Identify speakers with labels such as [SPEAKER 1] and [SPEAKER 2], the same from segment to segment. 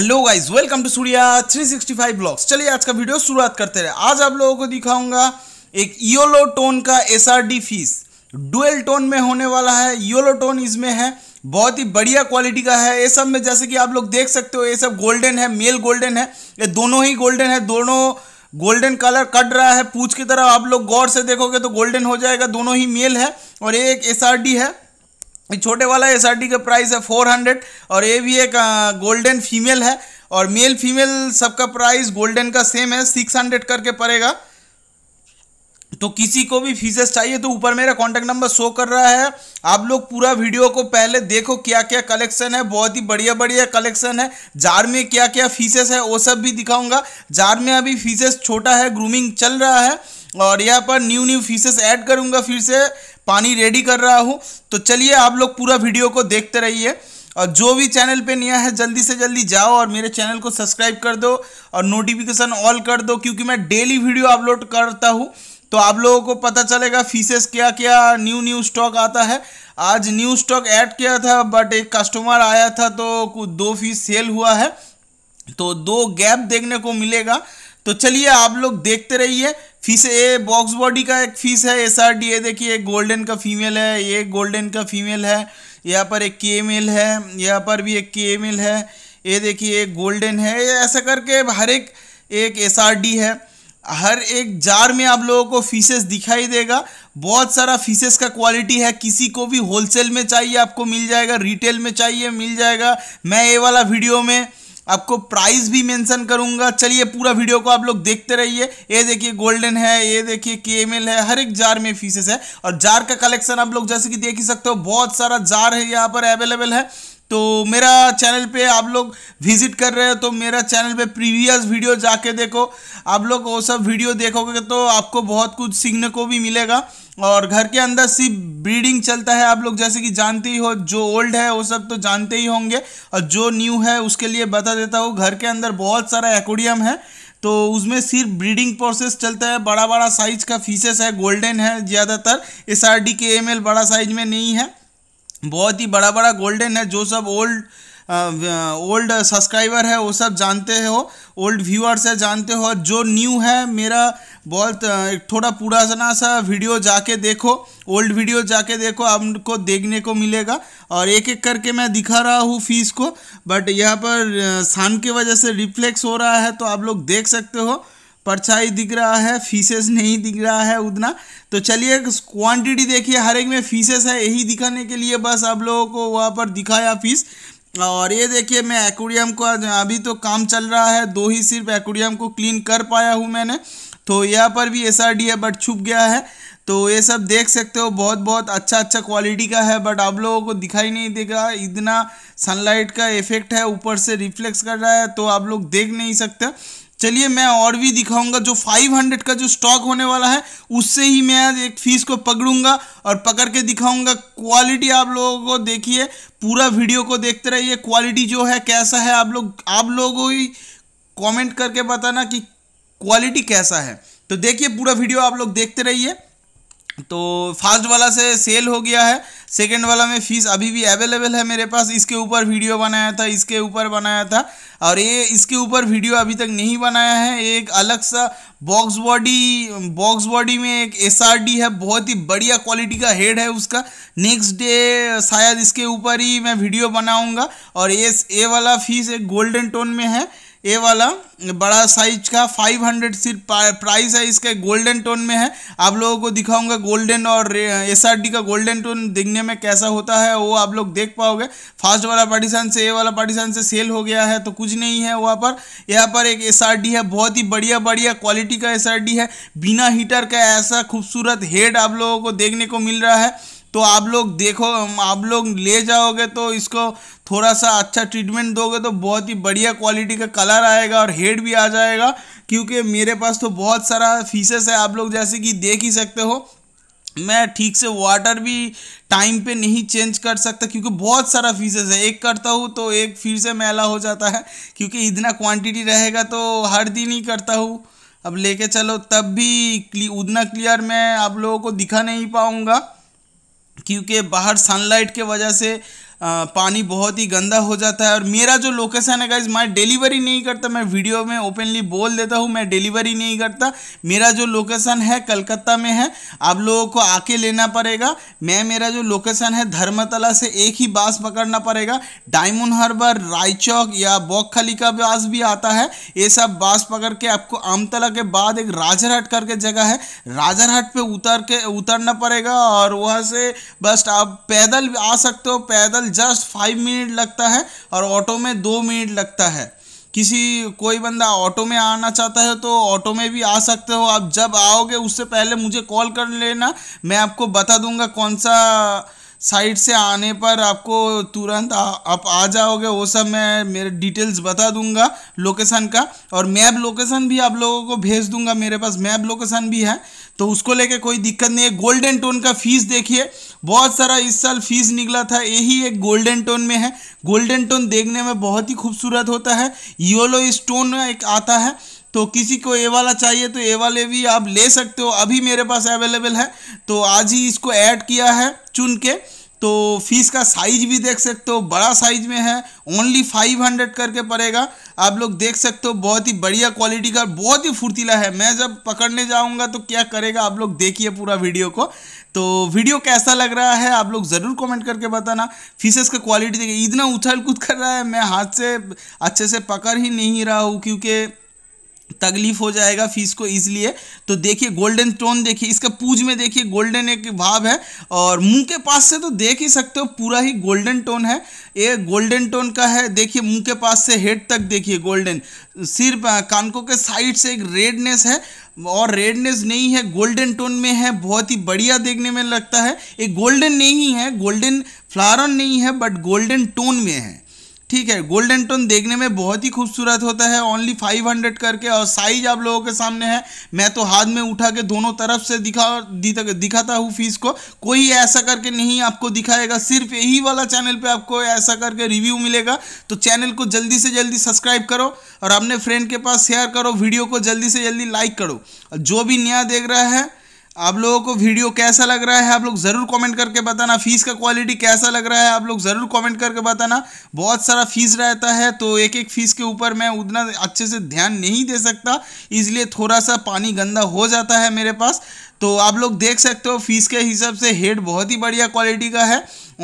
[SPEAKER 1] hello guys welcome to Surya 365 blogs चलिए आज का वीडियो शुरुआत करते हैं आज आप लोगों को दिखाऊंगा एक योलो टोन का एसआरडी फीस डुअल टोन में होने वाला है योलो टोन इसमें है बहुत ही बढ़िया क्वालिटी का है ये सब में जैसे कि आप लोग देख सकते हो ये सब गोल्डन है मेल गोल्डन है ये दोनों ही गोल्डन है दोनों गोल्डन कलर कट रहा है पूछ की तरह आप लोग गौर से देखोगे तो गोल्डन हो जाएगा दोनों ही मेल है और ये एक एस है छोटे वाला एस का प्राइस है फोर हंड्रेड और ये भी एक गोल्डन फीमेल है और मेल फीमेल सबका प्राइस गोल्डन का सेम है सिक्स हंड्रेड करके पड़ेगा तो किसी को भी फीसेस चाहिए तो ऊपर मेरा कांटेक्ट नंबर शो कर रहा है आप लोग पूरा वीडियो को पहले देखो क्या क्या कलेक्शन है बहुत ही बढ़िया बढ़िया कलेक्शन है जार में क्या क्या फीसेस है वो सब भी दिखाऊंगा जार में अभी फीसेस छोटा है ग्रूमिंग चल रहा है और यहाँ पर न्यू न्यू फीसेस ऐड करूँगा फिर से पानी रेडी कर रहा हूँ तो चलिए आप लोग पूरा वीडियो को देखते रहिए और जो भी चैनल पे नया है जल्दी से जल्दी जाओ और मेरे चैनल को सब्सक्राइब कर दो और नोटिफिकेशन ऑल कर दो क्योंकि मैं डेली वीडियो अपलोड करता हूँ तो आप लोगों को पता चलेगा फीसेस क्या क्या न्यू न्यू स्टॉक आता है आज न्यू स्टॉक ऐड किया था बट एक कस्टमर आया था तो दो फीस सेल हुआ है तो दो गैप देखने को मिलेगा तो चलिए आप लोग देखते रहिए फीस ये बॉक्स बॉडी का एक फीस है एस आर डी ए देखिए गोल्डन का फीमेल है ये गोल्डन का फीमेल है यहाँ पर एक के मेल है यहाँ पर भी एक के मेल है ये देखिए एक गोल्डन है ये ऐसा करके हर एक एक एस आर डी है हर एक जार में आप लोगों को फीसेस दिखाई देगा बहुत सारा फीसेस का क्वालिटी है किसी को भी होलसेल में चाहिए आपको मिल जाएगा रिटेल में चाहिए मिल जाएगा मैं ये वाला वीडियो में आपको प्राइस भी मेंशन करूंगा चलिए पूरा वीडियो को आप लोग देखते रहिए ये देखिए गोल्डन है ये देखिए के है हर एक जार में फीसेस है और जार का कलेक्शन आप लोग जैसे कि देख ही सकते हो बहुत सारा जार है यहाँ पर अवेलेबल है तो मेरा चैनल पे आप लोग विजिट कर रहे हो तो मेरा चैनल पे प्रीवियस वीडियो जाके देखो आप लोग वो सब वीडियो देखोगे तो आपको बहुत कुछ सीखने को भी मिलेगा और घर के अंदर सिर्फ ब्रीडिंग चलता है आप लोग जैसे कि जानते ही हो जो ओल्ड है वो सब तो जानते ही होंगे और जो न्यू है उसके लिए बता देता हूँ घर के अंदर बहुत सारा एक्वेरियम है तो उसमें सिर्फ ब्रीडिंग प्रोसेस चलता है बड़ा बड़ा साइज का फीसेस है गोल्डन है ज़्यादातर एस आर डी के एम एल बड़ा साइज में नहीं है बहुत ही बड़ा बड़ा गोल्डन है जो सब ओल्ड ओल्ड सब्सक्राइबर है वो सब जानते हो ओल्ड व्यूअर्स है जानते हो और जो न्यू है मेरा बहुत थोड़ा पुराना सा वीडियो जाके देखो ओल्ड वीडियो जाके देखो आपको देखने को मिलेगा और एक एक करके मैं दिखा रहा हूँ फीस को बट यहाँ पर सन की वजह से रिफ्लेक्स हो रहा है तो आप लोग देख सकते हो परछाई दिख रहा है फीसेस नहीं दिख रहा है उतना तो चलिए क्वांटिटी देखिए हर एक में फीसेस है यही दिखाने के लिए बस आप लोगों को वहाँ पर दिखाया फीस और ये देखिए मैं एक्वेरियम का अभी तो काम चल रहा है दो ही सिर्फ एक्वेरियम को क्लीन कर पाया हूँ मैंने तो यहाँ पर भी एस आर डी है बट छुप गया है तो ये सब देख सकते हो बहुत बहुत अच्छा अच्छा क्वालिटी का है बट आप लोगों को दिखाई नहीं दे रहा इतना सनलाइट का इफेक्ट है ऊपर से रिफ्लेक्स कर रहा है तो आप लोग देख नहीं सकते चलिए मैं और भी दिखाऊंगा जो 500 का जो स्टॉक होने वाला है उससे ही मैं एक फीस को पकड़ूंगा और पकड़ के दिखाऊंगा क्वालिटी आप लोगों को देखिए पूरा वीडियो को देखते रहिए क्वालिटी जो है कैसा है आप लोग आप लोगों ही कमेंट करके बताना कि क्वालिटी कैसा है तो देखिए पूरा वीडियो आप लोग देखते रहिए तो फर्स्ट वाला से सेल हो गया है सेकंड वाला में फीस अभी भी अवेलेबल है मेरे पास इसके ऊपर वीडियो बनाया था इसके ऊपर बनाया था और ये इसके ऊपर वीडियो अभी तक नहीं बनाया है एक अलग सा बॉक्स बॉडी बॉक्स बॉडी में एक एस है बहुत ही बढ़िया क्वालिटी का हेड है उसका नेक्स्ट डे शायद इसके ऊपर ही मैं वीडियो बनाऊँगा और ये ए वाला फीस एक गोल्डन टोन में है ये वाला बड़ा साइज का 500 सीट प्राइस है इसका गोल्डन टोन में है आप लोगों को दिखाऊंगा गोल्डन और एस का गोल्डन टोन दिखने में कैसा होता है वो आप लोग देख पाओगे फास्ट वाला पार्टीशन से ये वाला पार्टीशन से सेल हो गया है तो कुछ नहीं है वहाँ पर यहाँ पर एक एस है बहुत ही बढ़िया बढ़िया क्वालिटी का एस है बिना हीटर का ऐसा खूबसूरत हेड आप लोगों को देखने को मिल रहा है तो आप लोग देखो आप लोग ले जाओगे तो इसको थोड़ा सा अच्छा ट्रीटमेंट दोगे तो बहुत ही बढ़िया क्वालिटी का कलर आएगा और हेड भी आ जाएगा क्योंकि मेरे पास तो बहुत सारा फीसेस है आप लोग जैसे कि देख ही सकते हो मैं ठीक से वाटर भी टाइम पे नहीं चेंज कर सकता क्योंकि बहुत सारा फीसेस है एक करता हूँ तो एक फिर से मैला हो जाता है क्योंकि इतना क्वांटिटी रहेगा तो हर दिन ही करता हूँ अब लेके चलो तब भी उतना क्लियर मैं आप लोगों को दिखा नहीं पाऊँगा क्योंकि बाहर सनलाइट के वजह से पानी बहुत ही गंदा हो जाता है और मेरा जो लोकेशन है गाइज मैं डिलीवरी नहीं करता मैं वीडियो में ओपनली बोल देता हूँ मैं डिलीवरी नहीं करता मेरा जो लोकेशन है कलकत्ता में है आप लोगों को आके लेना पड़ेगा मैं मेरा जो लोकेशन है धर्मतला से एक ही बास पकड़ना पड़ेगा डायमंड हार्बर रायचौक या बौखली का बास भी आता है ये सब बास पकड़ के आपको आमतला के बाद एक राजरहट करके जगह है राजरहट पर उतर के उतरना पड़ेगा और वहाँ से बस आप पैदल आ सकते हो पैदल जस्ट फाइव मिनट लगता है और ऑटो में दो मिनट लगता है किसी कोई बंदा ऑटो में आना चाहता है तो ऑटो में भी आ सकते हो आप जब आओगे उससे पहले मुझे कॉल कर लेना मैं आपको बता दूंगा कौन सा साइट से आने पर आपको तुरंत आ, आप आ जाओगे वो सब मैं मेरे डिटेल्स बता दूंगा लोकेशन का और मैप लोकेशन भी आप लोगों को भेज दूंगा मेरे पास मैप लोकेशन भी है तो उसको लेके कोई दिक्कत नहीं है गोल्डन टोन का फीस देखिए बहुत सारा इस साल फीस निकला था यही एक गोल्डन टोन में है गोल्डन टोन देखने में बहुत ही खूबसूरत होता है योलो स्टोन एक आता है तो किसी को ये वाला चाहिए तो ये वाले भी आप ले सकते हो अभी मेरे पास अवेलेबल है तो आज ही इसको ऐड किया है चुन के तो फीस का साइज भी देख सकते हो बड़ा साइज में है ओनली 500 करके पड़ेगा आप लोग देख सकते हो बहुत ही बढ़िया क्वालिटी का बहुत ही फुर्तीला है मैं जब पकड़ने जाऊंगा तो क्या करेगा आप लोग देखिए पूरा वीडियो को तो वीडियो कैसा लग रहा है आप लोग ज़रूर कमेंट करके बताना फीसेस का क्वालिटी देखिए इतना उछल कूद कर रहा है मैं हाथ से अच्छे से पकड़ ही नहीं रहा हूँ क्योंकि तकलीफ हो जाएगा फीस को इसलिए तो देखिए गोल्डन टोन देखिए इसका पूज में देखिए गोल्डन एक भाव है और मुंह के पास से तो देख ही सकते हो पूरा ही गोल्डन टोन है ये गोल्डन टोन का है देखिए मुंह के पास से हेड तक देखिए गोल्डन सिर्फ कानकों के साइड से एक रेडनेस है और रेडनेस नहीं है गोल्डन टोन में है बहुत ही बढ़िया देखने में लगता है ये गोल्डन नहीं है गोल्डन फ्लारन नहीं है बट गोल्डन टोन में है ठीक है गोल्डन टोन देखने में बहुत ही खूबसूरत होता है ओनली 500 करके और साइज आप लोगों के सामने है मैं तो हाथ में उठा के दोनों तरफ से दिखा दिखाता हूँ फीस को कोई ऐसा करके नहीं आपको दिखाएगा सिर्फ यही वाला चैनल पे आपको ऐसा करके रिव्यू मिलेगा तो चैनल को जल्दी से जल्दी सब्सक्राइब करो और अपने फ्रेंड के पास शेयर करो वीडियो को जल्दी से जल्दी लाइक करो जो भी नया देख रहा है आप लोगों को वीडियो कैसा लग रहा है आप लोग ज़रूर कमेंट करके बताना फ़ीस का क्वालिटी कैसा लग रहा है आप लोग ज़रूर कमेंट करके बताना बहुत सारा फीस रहता है तो एक एक फ़ीस के ऊपर मैं उतना अच्छे से ध्यान नहीं दे सकता इसलिए थोड़ा सा पानी गंदा हो जाता है मेरे पास तो आप लोग देख सकते हो फीस के हिसाब से हेड बहुत ही बढ़िया क्वालिटी का है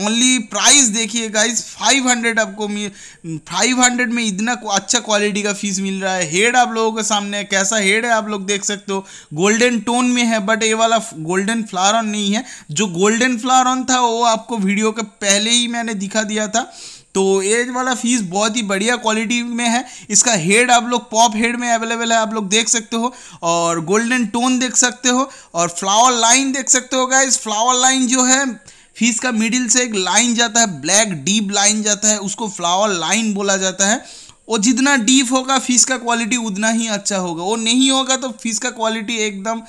[SPEAKER 1] ओनली प्राइस देखिए गाइस 500 आपको मिल 500 में इतना अच्छा क्वालिटी का फीस मिल रहा है हेड आप लोगों के सामने कैसा हेड है आप लोग देख सकते हो गोल्डन टोन में है बट ये वाला गोल्डन फ्लावर ऑन नहीं है जो गोल्डन फ्लावर ऑन था वो आपको वीडियो के पहले ही मैंने दिखा दिया था तो ये वाला फीस बहुत ही बढ़िया क्वालिटी में है इसका हेड आप लोग पॉप हेड में अवेलेबल है आप लोग देख सकते हो और गोल्डन टोन देख सकते हो और फ्लावर लाइन देख सकते हो इस फ्लावर लाइन जो है फीस का मिडिल से एक लाइन जाता है ब्लैक डीप लाइन जाता है उसको फ्लावर लाइन बोला जाता है और जितना डीप होगा फीस का क्वालिटी उतना ही अच्छा होगा वो नहीं होगा तो फीस का क्वालिटी एकदम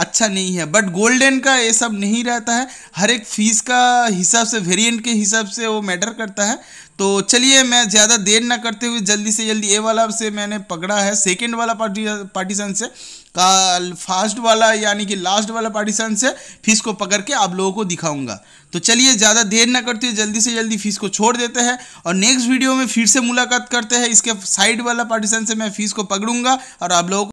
[SPEAKER 1] अच्छा नहीं है बट गोल्डन का ये सब नहीं रहता है हर एक फीस का हिसाब से वेरिएंट के हिसाब से वो मैटर करता है तो चलिए मैं ज़्यादा देर ना करते हुए जल्दी से जल्दी ए वाला से मैंने पकड़ा है सेकेंड वाला पार्टी पार्टीशन से का फास्ट वाला यानी कि लास्ट वाला पार्टीशन से फीस को पकड़ के आप लोगों को दिखाऊंगा तो चलिए ज़्यादा देर ना करते हुए जल्दी से जल्दी फीस को छोड़ देते हैं और नेक्स्ट वीडियो में फिर से मुलाकात करते हैं इसके साइड वाला पार्टीशन से मैं फीस को पकड़ूंगा और आप लोगों